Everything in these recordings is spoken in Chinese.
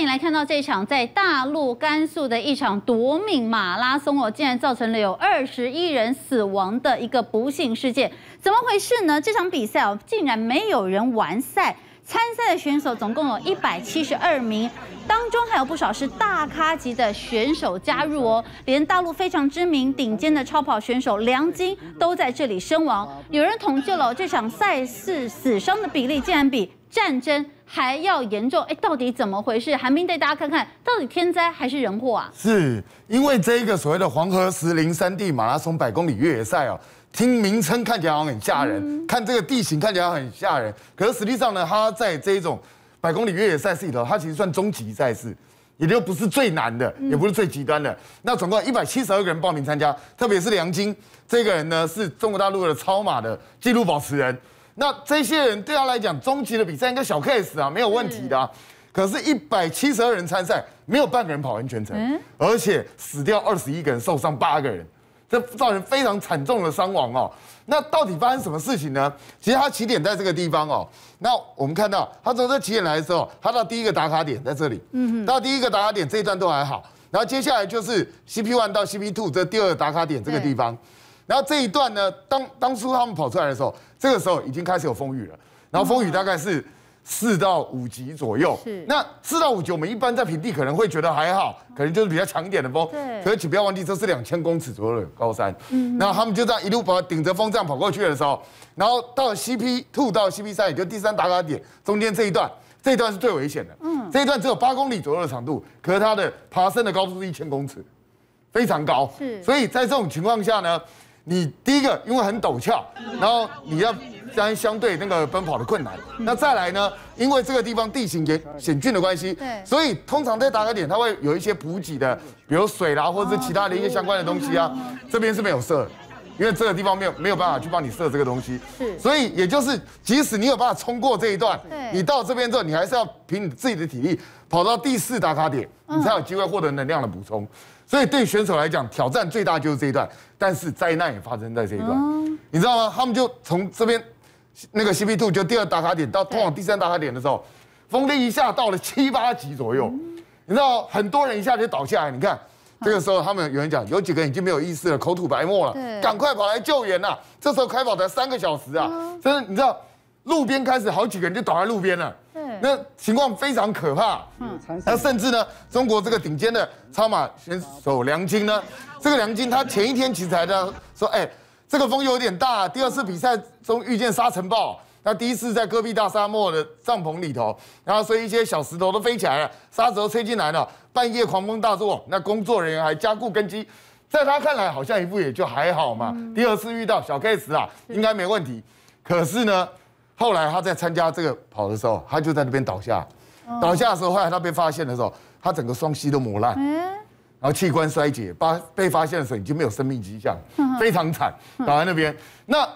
你来看到这场在大陆甘肃的一场夺命马拉松哦，竟然造成了有二十一人死亡的一个不幸事件，怎么回事呢？这场比赛哦，竟然没有人完赛，参赛的选手总共有一百七十二名，当中还有不少是大咖级的选手加入哦，连大陆非常知名顶尖的超跑选手梁晶都在这里身亡。有人统计了这场赛事死伤的比例，竟然比战争。还要严重？哎，到底怎么回事？韩冰带大家看看，到底天灾还是人祸啊？是因为这一个所谓的黄河石林山地马拉松百公里越野赛哦，听名称看起来好像很吓人，看这个地形看起来很吓人，可是实际上呢，它在这一种百公里越野赛事里头，它其实算终极赛事，也就不是最难的，也不是最极端的。那总共一百七十二个人报名参加，特别是梁晶这个人呢，是中国大陆的超马的纪录保持人。那这些人对他来讲，终极的比赛应该小 case 啊，没有问题的。可是，一百七十二人参赛，没有半个人跑完全程，而且死掉二十一个人，受伤八个人，这造成非常惨重的伤亡哦。那到底发生什么事情呢？其实他起点在这个地方哦。那我们看到他从这起点来的时候，他到第一个打卡点在这里，到第一个打卡点这一段都还好。然后接下来就是 c p one 到 c p two 这第二个打卡点这个地方。然后这一段呢，当当初他们跑出来的时候，这个时候已经开始有风雨了。然后风雨大概是四到五级左右。是。那四到五级，我们一般在平地可能会觉得还好，可能就是比较强一点的风。对。可是请不要忘记，这是两千公尺左右的高山。嗯。然后他们就这样一路跑，顶着风这样跑过去的时候，然后到 CP two 到 CP 三，也就第三打卡点中间这一段，这一段是最危险的。嗯。这一段只有八公里左右的长度，可是它的爬升的高度是一千公尺，非常高。是。所以在这种情况下呢？你第一个，因为很陡峭，然后你要相相对那个奔跑的困难。那再来呢，因为这个地方地形也险峻的关系，对，所以通常在打卡点，它会有一些补给的，比如水啦，或者是其他的一些相关的东西啊。这边是没有设，因为这个地方没有没有办法去帮你设这个东西。是，所以也就是即使你有办法冲过这一段，你到这边之后，你还是要凭你自己的体力跑到第四打卡点，你才有机会获得能量的补充。所以对选手来讲，挑战最大就是这一段，但是灾难也发生在这一段，你知道吗？他们就从这边那个 C P Two 就第二打卡点到通往第三打卡点的时候，风力一下到了七八级左右，你知道很多人一下就倒下来。你看这个时候他们有人讲，有几个人已经没有意识了，口吐白沫了，赶快跑来救援呐！这时候开跑才三个小时啊，真的你知道，路边开始好几个人就倒在路边了。那情况非常可怕。嗯，那甚至呢，中国这个顶尖的超马选手梁晶呢，这个梁晶他前一天其实还在说，哎，这个风有点大，第二次比赛中遇见沙尘暴。那第一次在戈壁大沙漠的帐篷里头，然后所以一些小石头都飞起来了，沙子都吹进来了，半夜狂风大作，那工作人员还加固根基，在他看来好像一步也就还好嘛。第二次遇到小 case 啊，应该没问题。可是呢？后来他在参加这个跑的时候，他就在那边倒下。倒下的时候，后来他被发现的时候，他整个双膝都磨烂，然后器官衰竭，发被发现的时候已经没有生命迹象，非常惨，倒在那边。那。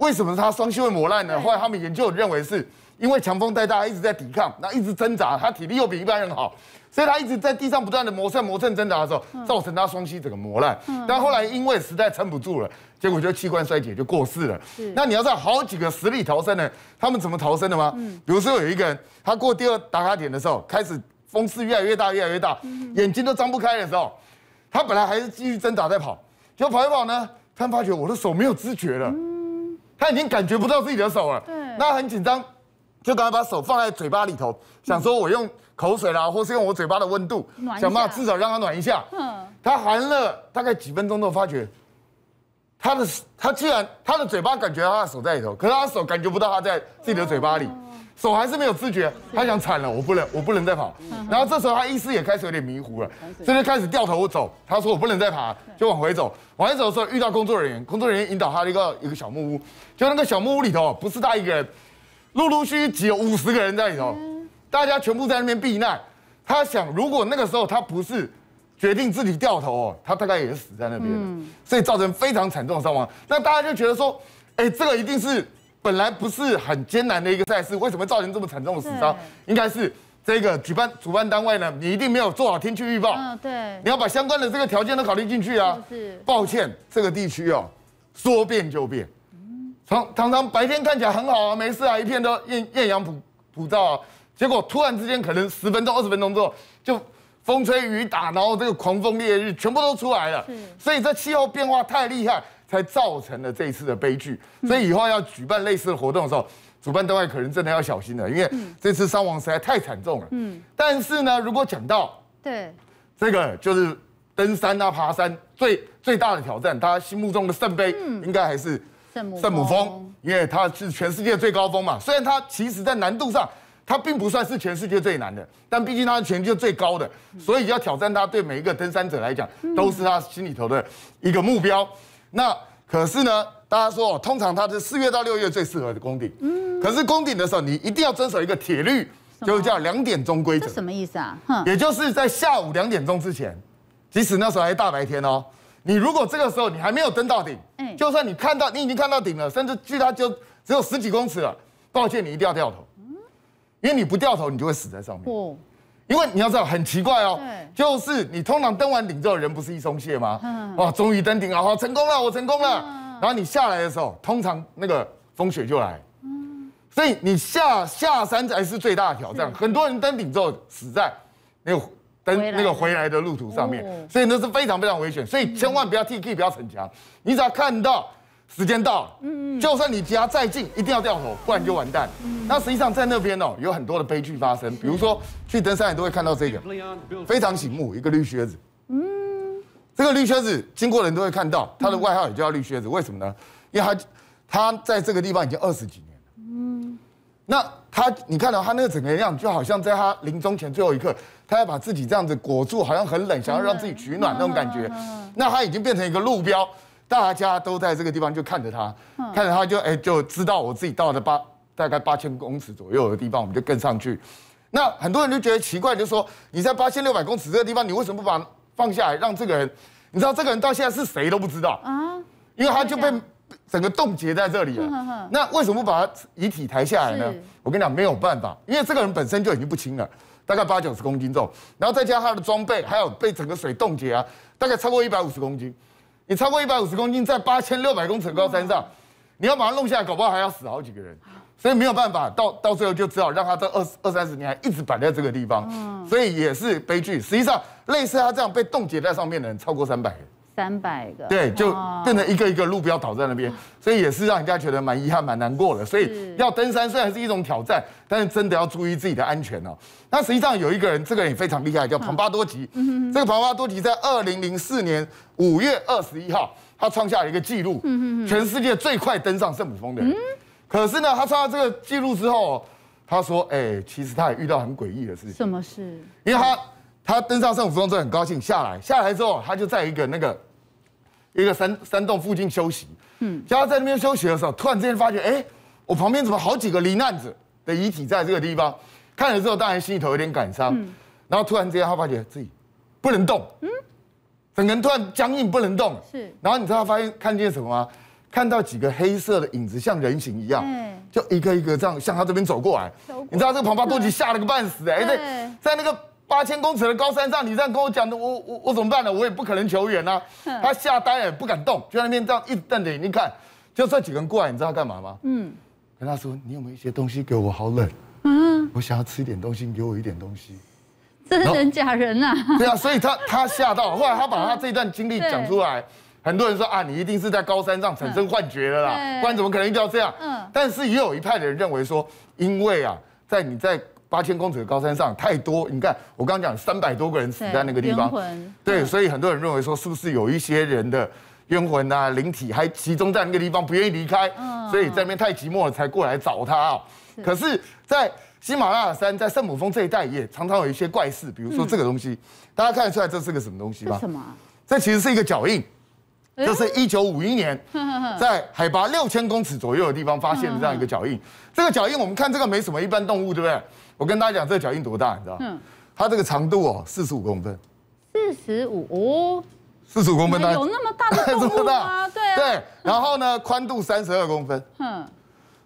为什么他双膝会磨烂呢？后来他们研究认为是，因为强风太大，一直在抵抗，那一直挣扎，他体力又比一般人好，所以他一直在地上不断的磨蹭、磨蹭、挣扎的时候，造成他双膝整个磨烂。但后来因为实在撑不住了，结果就器官衰竭就过世了。那你要知道好几个死里逃生的，他们怎么逃生的吗？比如说有一个人，他过第二打卡点的时候，开始风势越来越大、越来越大，眼睛都张不开的时候，他本来还是继续挣扎在跑，结果跑一跑呢，他发觉我的手没有知觉了。他已经感觉不到自己的手了，对，很紧张，就赶快把手放在嘴巴里头，想说我用口水啦，或是用我嘴巴的温度，想办法至少让他暖一下。嗯，他寒了大概几分钟，都发觉他的他居然他的嘴巴感觉他的手在里头，可是他手感觉不到他在自己的嘴巴里。手还是没有知觉，他想惨了，我不能，我不能再跑。然后这时候他意识也开始有点迷糊了，这就开始掉头走。他说我不能再爬，就往回走。往回走的时候遇到工作人员，工作人员引导他一个一个小木屋，就那个小木屋里头不是他一个人，陆陆续续有五十个人在里头，大家全部在那边避难。他想如果那个时候他不是决定自己掉头哦，他大概也是死在那边所以造成非常惨重的伤亡。那大家就觉得说，哎，这个一定是。本来不是很艰难的一个赛事，为什么造成这么惨重的死伤？应该是这个举办主办单位呢，你一定没有做好天气预报。嗯，对。你要把相关的这个条件都考虑进去啊。是。抱歉，这个地区哦，说变就变。常常常白天看起来很好啊，没事啊，一片都艳艳阳普普照啊，结果突然之间可能十分钟、二十分钟之后，就风吹雨打，然后这个狂风烈日全部都出来了。所以这气候变化太厉害。才造成了这一次的悲剧，所以以后要举办类似的活动的时候，主办单位可能真的要小心了，因为这次伤亡实在太惨重了。嗯。但是呢，如果讲到对这个就是登山啊、爬山最最大的挑战，他心目中的圣杯应该还是圣母圣母峰，因为它是全世界最高峰嘛。虽然它其实在难度上它并不算是全世界最难的，但毕竟它是全球最高的，所以要挑战它，对每一个登山者来讲都是他心里头的一个目标。那可是呢，大家说通常它是四月到六月最适合的攻顶。嗯，可是攻顶的时候，你一定要遵守一个铁律，就是叫两点钟规则。什么意思啊？也就是在下午两点钟之前，即使那时候还大白天哦，你如果这个时候你还没有登到顶，就算你看到你已经看到顶了，甚至距它就只有十几公尺了，抱歉，你一定要掉头。因为你不掉头，你就会死在上面。因为你要知道很奇怪哦，就是你通常登完顶之后，人不是一松懈吗？嗯，哇，终于登顶了，好成功了，我成功了。然后你下来的时候，通常那个风雪就来，嗯，所以你下下山才是最大的挑战。很多人登顶之后死在那个登那个回来的路途上面，所以那是非常非常危险，所以千万不要替 K 不要逞强，你只要看到。时间到，嗯，就算你家再近，一定要掉头，不然就完蛋。嗯，那实际上在那边哦，有很多的悲剧发生。比如说去登山，人都会看到这个非常醒目一个绿靴子。嗯，这个绿靴子经过人都会看到，他的外号也叫绿靴子，为什么呢？因为他他在这个地方已经二十几年了。嗯，那他你看到他那个整个人样，就好像在他临终前最后一刻，他要把自己这样子裹住，好像很冷，想要让自己取暖那种感觉。嗯，那他已经变成一个路标。大家都在这个地方就看着他，看着他就哎就知道我自己到了八大概八千公尺左右的地方，我们就跟上去。那很多人就觉得奇怪，就说你在八千六百公尺这个地方，你为什么不把放下来让这个人？你知道这个人到现在是谁都不知道啊，因为他就被整个冻结在这里了。那为什么不把他遗体抬下来呢？我跟你讲没有办法，因为这个人本身就已经不轻了，大概八九十公斤重，然后再加上他的装备，还有被整个水冻结啊，大概超过一百五十公斤。你超过一百五十公斤，在八千六百公尺高山上，你要把它弄下来，搞不好还要死好几个人，所以没有办法，到到最后就只好让他这二二三十年还一直摆在这个地方，所以也是悲剧。实际上，类似他这样被冻结在上面的人，超过三百人。三百个对，就变成一个一个路标倒在那边，所以也是让人家觉得蛮遗憾、蛮难过的。所以要登山虽然是一种挑战，但是真的要注意自己的安全哦。那实际上有一个人，这个人也非常厉害，叫庞巴多吉。嗯这个庞巴多吉在二零零四年五月二十一号，他创下了一个纪录，嗯全世界最快登上圣母峰的人。嗯。可是呢，他创下这个纪录之后，他说：“哎，其实他也遇到很诡异的事情。”什么事？因为他他登上圣母峰之后很高兴，下来下来之后，他就在一个那个。一个山山洞附近休息，嗯，然后在那边休息的时候，突然之间发觉，哎，我旁边怎么好几个罹难者的遗体在这个地方？看了之后，当然心里头有点感伤，嗯，然后突然之间他发觉自己不能动，嗯，整个人突然僵硬不能动，是，然后你知道他发现看见什么吗？看到几个黑色的影子像人形一样，嗯，就一个一个这样向他这边走过来，你知道这个庞巴多吉吓了个半死哎，在在那个。八千公尺的高山上，你这样跟我讲的，我我我怎么办呢？我也不可能求援啊！他吓呆了，不敢动，就在那边这样一瞪眼。睛看，就这几个人过来，你知道干嘛吗？嗯，跟他说：“你有没有一些东西给我？好冷，嗯，我想要吃一点东西，给我一点东西。”真人假人啊？对啊，所以他他吓到，后来他把 他这一段经历讲出来，很多人说：“啊，你一定是在高山上产生幻觉了啦，不然怎么可能一定要这样？”嗯，但是也有一派的人认为说，因为啊，在你在。八千公尺的高山上太多，你看我刚刚讲三百多个人死在那个地方，对，所以很多人认为说是不是有一些人的冤魂啊灵体还集中在那个地方，不愿意离开，所以在那边太寂寞了才过来找他啊。可是，在喜马拉雅山，在圣母峰这一带也常常有一些怪事，比如说这个东西，大家看得出来这是个什么东西吗？什么？这其实是一个脚印，这是一九五一年 在海拔六千公尺左右的地方发现的这样一个脚印。这个脚印我们看这个没什么一般动物，对不对？我跟大家讲，这个脚印多大，你知道？嗯，它这个长度哦，四十五公分。四十五哦，四十五公分，有那么大的 动物吗？对对。然后呢，宽度三十二公分。嗯。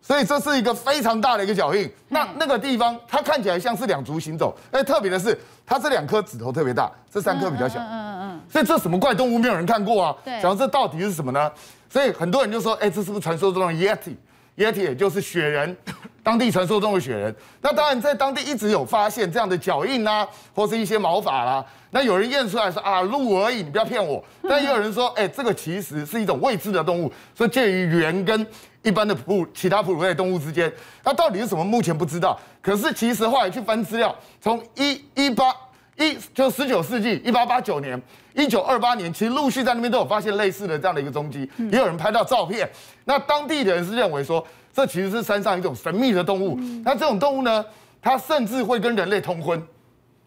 所以这是一个非常大的一个脚印。那那个地方，它看起来像是两足行走。哎，特别的是，它这两颗指头特别大，这三颗比较小。嗯嗯嗯。所以这什么怪动物？没有人看过啊。对。然后这到底是什么呢？所以很多人就说，哎，这是不是传说中的 Yeti？Yeti 也就是雪人。当地传说中的雪人，那当然在当地一直有发现这样的脚印啊，或是一些毛发啦。那有人验出来说啊，鹿而已，你不要骗我。但也有人说，哎，这个其实是一种未知的动物，所以介于猿跟一般的乳其他哺乳类动物之间，那到底是什么，目前不知道。可是其实后来去翻资料，从一一八一就十九世纪一八八九年、一九二八年，其实陆续在那边都有发现类似的这样的一个踪迹，也有人拍到照片。那当地的人是认为说。这其实是山上一种神秘的动物，那这种动物呢，它甚至会跟人类通婚，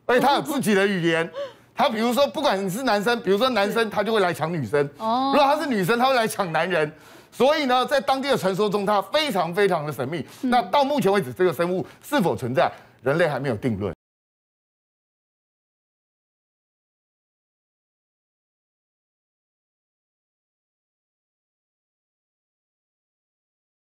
而且它有自己的语言。它比如说，不管你是男生，比如说男生，它就会来抢女生；，如果它是女生，它会来抢男人。所以呢，在当地的传说中，它非常非常的神秘。那到目前为止，这个生物是否存在，人类还没有定论。